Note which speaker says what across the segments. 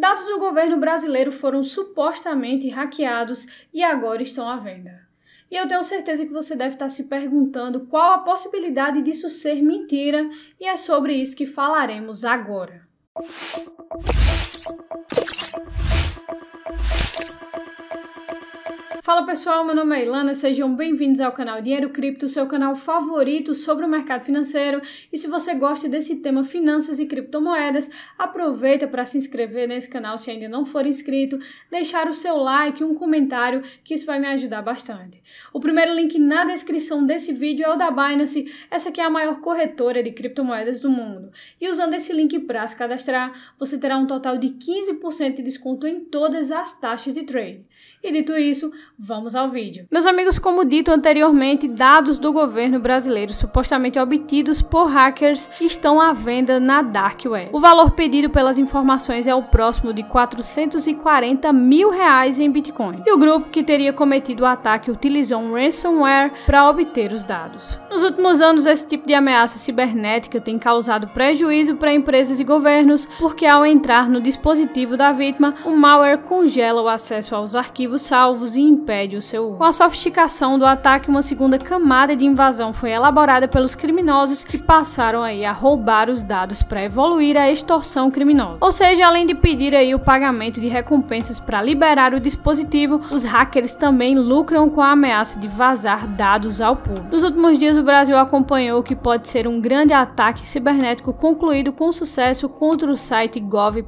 Speaker 1: Dados do governo brasileiro foram supostamente hackeados e agora estão à venda. E eu tenho certeza que você deve estar se perguntando qual a possibilidade disso ser mentira, e é sobre isso que falaremos agora. Fala pessoal, meu nome é Ilana, sejam bem-vindos ao canal Dinheiro Cripto, seu canal favorito sobre o mercado financeiro. E se você gosta desse tema finanças e criptomoedas, aproveita para se inscrever nesse canal se ainda não for inscrito, deixar o seu like e um comentário, que isso vai me ajudar bastante. O primeiro link na descrição desse vídeo é o da Binance, essa que é a maior corretora de criptomoedas do mundo. E usando esse link para se cadastrar, você terá um total de 15% de desconto em todas as taxas de trade. E dito isso, Vamos ao vídeo. Meus amigos, como dito anteriormente, dados do governo brasileiro supostamente obtidos por hackers estão à venda na Dark Web. O valor pedido pelas informações é o próximo de 440 mil reais em Bitcoin. E o grupo que teria cometido o ataque utilizou um ransomware para obter os dados. Nos últimos anos, esse tipo de ameaça cibernética tem causado prejuízo para empresas e governos, porque ao entrar no dispositivo da vítima, o malware congela o acesso aos arquivos salvos e impede o seu Com a sofisticação do ataque, uma segunda camada de invasão foi elaborada pelos criminosos que passaram aí a roubar os dados para evoluir a extorsão criminosa. Ou seja, além de pedir aí o pagamento de recompensas para liberar o dispositivo, os hackers também lucram com a ameaça de vazar dados ao público. Nos últimos dias, o Brasil acompanhou o que pode ser um grande ataque cibernético concluído com sucesso contra o site gov.br,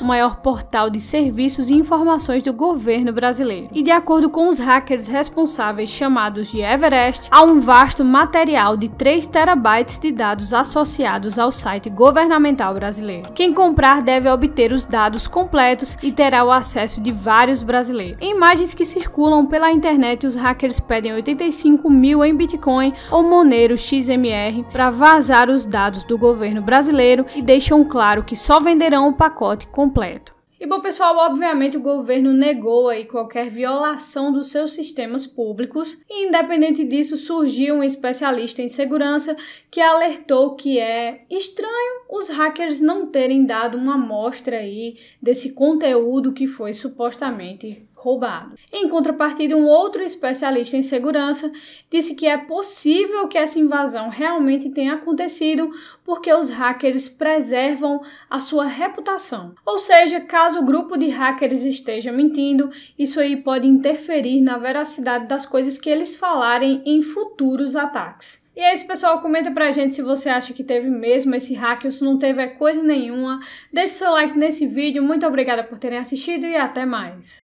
Speaker 1: o maior portal de serviços e informações do governo brasileiro. E de acordo com os hackers responsáveis chamados de Everest, há um vasto material de 3 terabytes de dados associados ao site governamental brasileiro. Quem comprar deve obter os dados completos e terá o acesso de vários brasileiros. Em imagens que circulam pela internet, os hackers pedem 85 mil em Bitcoin ou Monero XMR para vazar os dados do governo brasileiro e deixam claro que só venderão o pacote completo. E bom, pessoal, obviamente o governo negou aí qualquer violação dos seus sistemas públicos, e independente disso, surgiu um especialista em segurança que alertou que é estranho os hackers não terem dado uma amostra aí desse conteúdo que foi supostamente roubado. Em contrapartida, um outro especialista em segurança disse que é possível que essa invasão realmente tenha acontecido porque os hackers preservam a sua reputação. Ou seja, caso o grupo de hackers esteja mentindo, isso aí pode interferir na veracidade das coisas que eles falarem em futuros ataques. E é isso, pessoal. Comenta pra gente se você acha que teve mesmo esse hack ou se não teve é coisa nenhuma. Deixe seu like nesse vídeo. Muito obrigada por terem assistido e até mais.